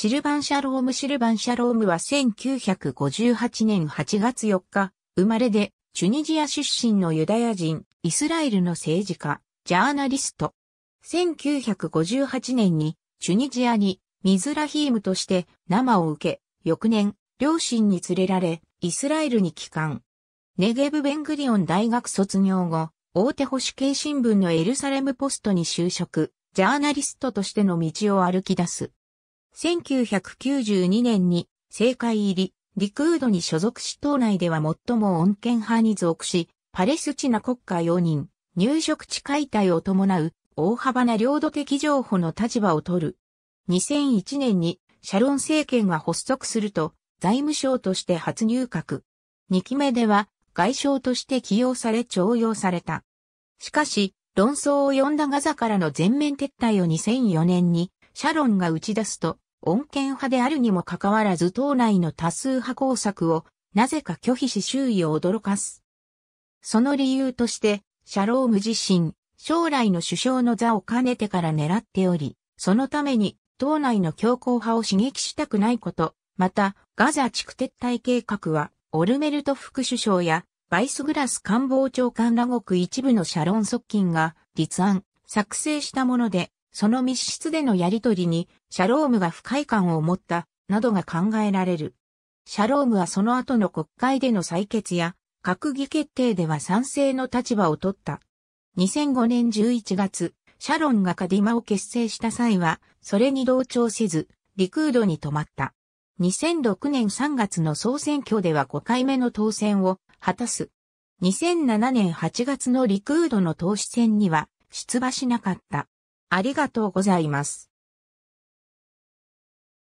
シルバン・シャローム・シルバン・シャロームは1958年8月4日、生まれで、チュニジア出身のユダヤ人、イスラエルの政治家、ジャーナリスト。1958年に、チュニジアに、ミズラヒームとして生を受け、翌年、両親に連れられ、イスラエルに帰還。ネゲブ・ベングリオン大学卒業後、大手保守系新聞のエルサレムポストに就職、ジャーナリストとしての道を歩き出す。1992年に政界入り、リクードに所属し党内では最も穏健派に属し、パレスチナ国家容認、入植地解体を伴う大幅な領土的譲歩の立場を取る。2001年にシャロン政権が発足すると財務省として初入閣。2期目では外相として起用され徴用された。しかし、論争を呼んだガザからの全面撤退を2004年にシャロンが打ち出すと、穏健派であるにもかかわらず党内の多数派工作をなぜか拒否し周囲を驚かす。その理由として、シャローム自身、将来の首相の座を兼ねてから狙っており、そのために党内の強硬派を刺激したくないこと、また、ガザ地区撤退計画は、オルメルト副首相や、バイスグラス官房長官らごく一部のシャロン側近が立案、作成したもので、その密室でのやりとりに、シャロームが不快感を持った、などが考えられる。シャロームはその後の国会での採決や、閣議決定では賛成の立場を取った。2005年11月、シャロンがカディマを結成した際は、それに同調せず、リクードに止まった。2006年3月の総選挙では5回目の当選を果たす。2007年8月のリクードの党首選には出馬しなかった。ありがとうございます。